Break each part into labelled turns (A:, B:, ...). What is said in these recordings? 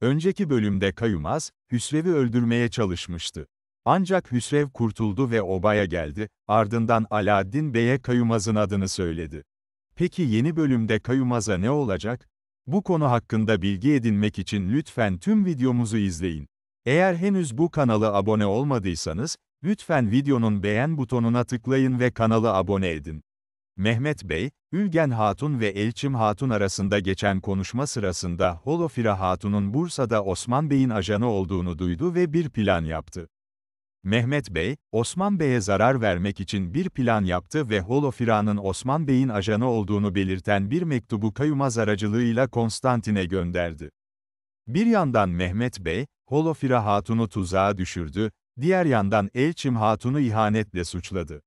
A: Önceki bölümde Kayumaz, Hüsrev'i öldürmeye çalışmıştı. Ancak Hüsrev kurtuldu ve obaya geldi, ardından Alaaddin Bey'e Kayumaz'ın adını söyledi. Peki yeni bölümde Kayumaz'a ne olacak? Bu konu hakkında bilgi edinmek için lütfen tüm videomuzu izleyin. Eğer henüz bu kanalı abone olmadıysanız, lütfen videonun beğen butonuna tıklayın ve kanala abone edin. Mehmet Bey, Ülgen Hatun ve Elçim Hatun arasında geçen konuşma sırasında Holofira Hatun'un Bursa'da Osman Bey'in ajanı olduğunu duydu ve bir plan yaptı. Mehmet Bey, Osman Bey'e zarar vermek için bir plan yaptı ve Holofira'nın Osman Bey'in ajanı olduğunu belirten bir mektubu Kayumaz aracılığıyla Konstantin'e gönderdi. Bir yandan Mehmet Bey, Holofira Hatun'u tuzağa düşürdü, diğer yandan Elçim Hatun'u ihanetle suçladı.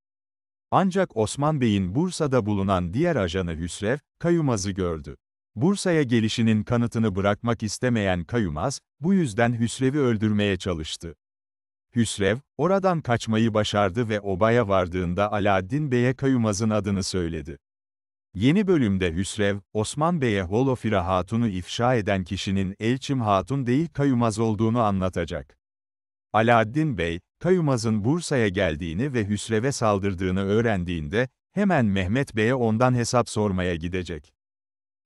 A: Ancak Osman Bey'in Bursa'da bulunan diğer ajanı Hüsrev, Kayumaz'ı gördü. Bursa'ya gelişinin kanıtını bırakmak istemeyen Kayumaz, bu yüzden Hüsrev'i öldürmeye çalıştı. Hüsrev, oradan kaçmayı başardı ve obaya vardığında Alaaddin Bey'e Kayumaz'ın adını söyledi. Yeni bölümde Hüsrev, Osman Bey'e Holofira Hatun'u ifşa eden kişinin Elçim Hatun değil Kayumaz olduğunu anlatacak. Alaaddin Bey, Kayumaz'ın Bursa'ya geldiğini ve Hüsrev'e saldırdığını öğrendiğinde, hemen Mehmet Bey'e ondan hesap sormaya gidecek.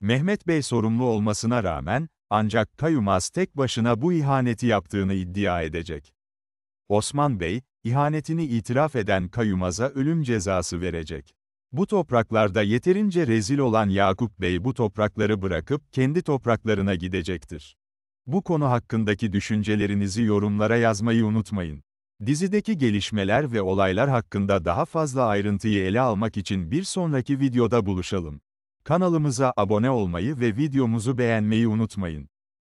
A: Mehmet Bey sorumlu olmasına rağmen, ancak Kayumaz tek başına bu ihaneti yaptığını iddia edecek. Osman Bey, ihanetini itiraf eden Kayumaz'a ölüm cezası verecek. Bu topraklarda yeterince rezil olan Yakup Bey bu toprakları bırakıp kendi topraklarına gidecektir. Bu konu hakkındaki düşüncelerinizi yorumlara yazmayı unutmayın. Dizideki gelişmeler ve olaylar hakkında daha fazla ayrıntıyı ele almak için bir sonraki videoda buluşalım. Kanalımıza abone olmayı ve videomuzu beğenmeyi unutmayın.